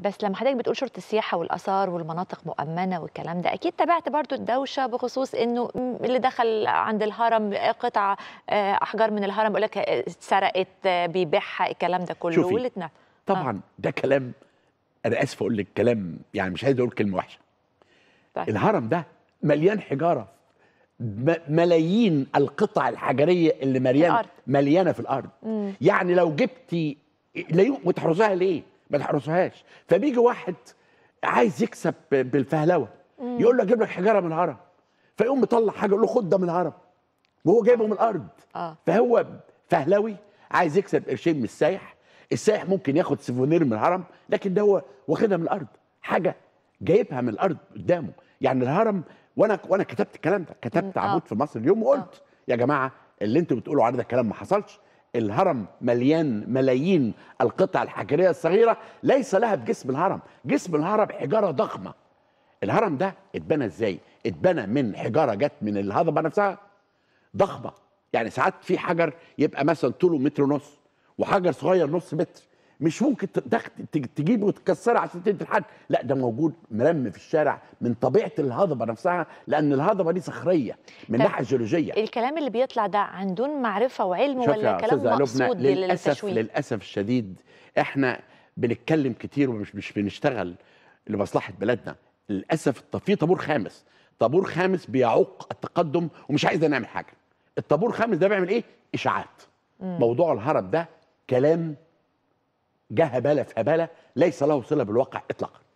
بس لما حضرتك بتقول شرطه السياحه والاثار والمناطق مؤمنه والكلام ده اكيد تابعت برضو الدوشه بخصوص انه اللي دخل عند الهرم قطع آه، احجار من الهرم يقول لك اتسرقت آه، آه، بيبيعها الكلام ده كله شوفي ولتنا. طبعا آه. ده كلام انا اسف اقول لك كلام يعني مش عايز اقول كلمه وحشه طيب. الهرم ده مليان حجاره ملايين القطع الحجريه اللي مليانه مليانه في الارض مم. يعني لو جبتي وتحرزها ليه ما نحرسوهاش فبيجي واحد عايز يكسب بالفهلوه يقول له اجيب لك حجاره من الهرم فيقوم مطلع حاجه يقول له خد ده من الهرم وهو جايبه من الارض آه. فهو فهلوي عايز يكسب قرشين من السايح السايح ممكن ياخد سيفونير من الهرم لكن ده هو واخدها من الارض حاجه جايبها من الارض قدامه يعني الهرم وانا وانا كتبت الكلام ده كتبت آه. عمود في مصر اليوم وقلت يا جماعه اللي انتوا بتقولوا عليه ده الكلام ما حصلش الهرم مليان ملايين القطع الحجريه الصغيره ليس لها في جسم الهرم جسم الهرم حجاره ضخمه الهرم ده اتبنى ازاي اتبنى من حجاره جت من الهضبه نفسها ضخمه يعني ساعات في حجر يبقى مثلا طوله متر ونص وحجر صغير نص متر مش ممكن تجيبه وتكسره عشان تدي لحد لا ده موجود مرمي في الشارع من طبيعه الهضبه نفسها لان الهضبه دي صخريه من ناحيه جيولوجيه الكلام اللي بيطلع ده عن دون معرفه وعلم ولا كلام مقصود للاسف للاسف الشديد احنا بنتكلم كتير ومش مش بنشتغل لمصلحه بلدنا للاسف في طابور خامس طابور خامس بيعوق التقدم ومش عايز نعمل حاجه الطابور الخامس ده بيعمل ايه اشاعات موضوع الهرب ده كلام جه في هباله ليس له صله بالواقع اطلاقا